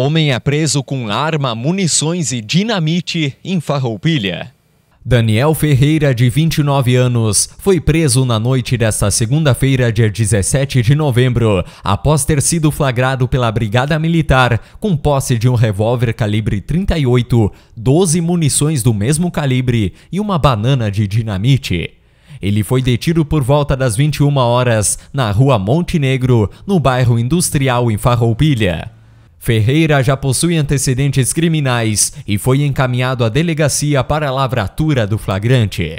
Homem é preso com arma, munições e dinamite em Farroupilha. Daniel Ferreira, de 29 anos, foi preso na noite desta segunda-feira, dia 17 de novembro, após ter sido flagrado pela Brigada Militar com posse de um revólver calibre 38, 12 munições do mesmo calibre e uma banana de dinamite. Ele foi detido por volta das 21 horas na rua Montenegro, no bairro Industrial em Farroupilha. Ferreira já possui antecedentes criminais e foi encaminhado à delegacia para a lavratura do flagrante.